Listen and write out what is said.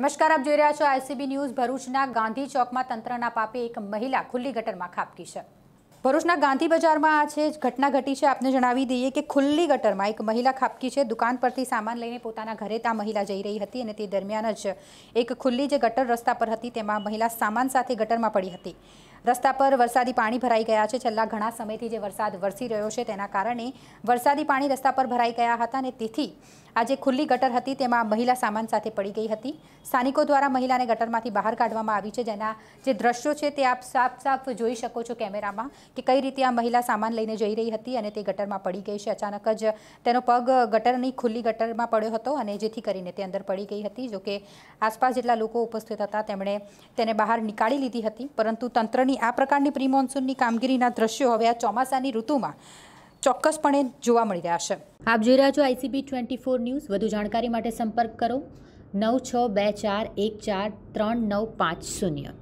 નમસ્કાર આપ જોઈ રહ્યા છો આઈસીબી ન્યૂઝ ભરૂચના ગાંધી ચોકમાં તંત્રના પાપે એક મહિલા ખુલ્લી ગટરમાં ખાપકી છે ભરૂચના ગાંધી બજારમાં આ છે ઘટના ઘટી છે આપને જણાવી દઈએ કે ખુલ્લી ગટરમાં એક મહિલા ખાપકી છે દુકાન પરથી સામાન લઈને પોતાના ઘરે ત્યાં મહિલા જઈ રહી હતી અને તે દરમિયાન જ એક ખુલ્લી જે ગટર રસ્તા પર હતી તેમાં મહિલા સામાન સાથે ગટરમાં પડી હતી રસ્તા પર વરસાદી પાણી ભરાઈ ગયા છે છેલ્લા ઘણા સમયથી જે વરસાદ વરસી રહ્યો છે તેના કારણે વરસાદી પાણી રસ્તા પર ભરાઈ ગયા હતા અને તેથી આ જે ખુલ્લી ગટર હતી તેમાં મહિલા સામાન સાથે પડી ગઈ હતી સ્થાનિકો દ્વારા મહિલાને ગટરમાંથી બહાર કાઢવામાં આવી છે જેના જે દ્રશ્યો છે તે આપ સાફ સાફ જોઈ શકો છો કેમેરામાં કે કઈ રીતે આ મહિલા સામાન લઈને જઈ રહી હતી અને તે ગટરમાં પડી ગઈ છે અચાનક જ તેનો પગ ગટરની ખુલ્લી ગટરમાં પડ્યો હતો અને જેથી કરીને તે અંદર પડી ગઈ હતી જોકે આસપાસ જેટલા લોકો ઉપસ્થિત હતા તેમણે તેને બહાર નીકાળી લીધી હતી પરંતુ તંત્રની આ પ્રકારની પ્રી કામગીરીના દ્રશ્યો હવે આ ચોમાસાની ઋતુમાં ચોક્કસપણે જોવા મળી રહ્યા છે આપ જોઈ રહ્યા છો આઈસીબી ટ્વેન્ટી ફોર ન્યૂઝ વધુ જાણકારી માટે સંપર્ક કરો નવ છ બે ચાર એક ચાર ત્રણ નવ પાંચ શૂન્ય